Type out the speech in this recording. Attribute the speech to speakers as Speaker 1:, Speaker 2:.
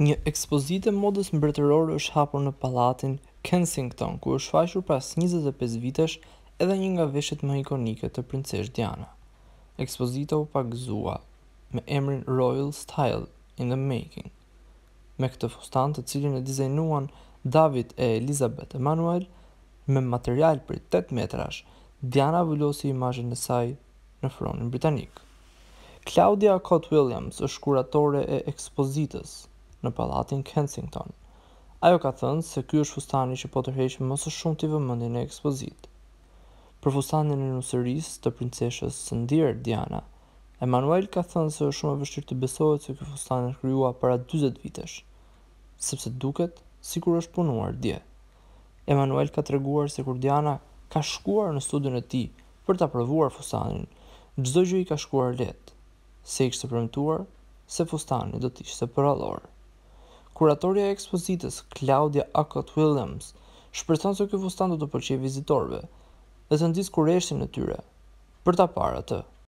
Speaker 1: Një ekspozite modës mbretërorë është hapur në palatin Kensington, ku është fashur pas 25 vitesh edhe një nga veshët më ikonike të princesh Diana. Ekspozita u pagëzua me emrin Royal Style in the Making. Me këtë fustan të cilin e dizajnuan David e Elizabeth Emanuel, me material për 8 metrash, Diana vullosi imajën e saj në fronin britanik. Claudia Cott Williams është kuratore e ekspozitës, në palatin Kensington. Ajo ka thënë se ky është fustani që po tërheq më së shumti vëmendjen e ekspozitë. Për fustanin e nusëris të princeshës sëndirë Diana, Emanuel ka thënë se është shumë e vështirë të besohet se ky fustan është krijuar para 40 vitesh, sepse duket sikur është punuar dje. Emanuel ka treguar se kur Diana ka shkuar në studion e tij për ta provuar fustanin, çdo gjë i ka shkuar lehtë, se ishte premtuar se fustani do të ishte për Kuratorja e ekspozitës Claudia Akot Williams shpreson se ky fustan do të pëlqejë vizitorëve dhe të ndizë kuriozmin e tyre për ta parë atë.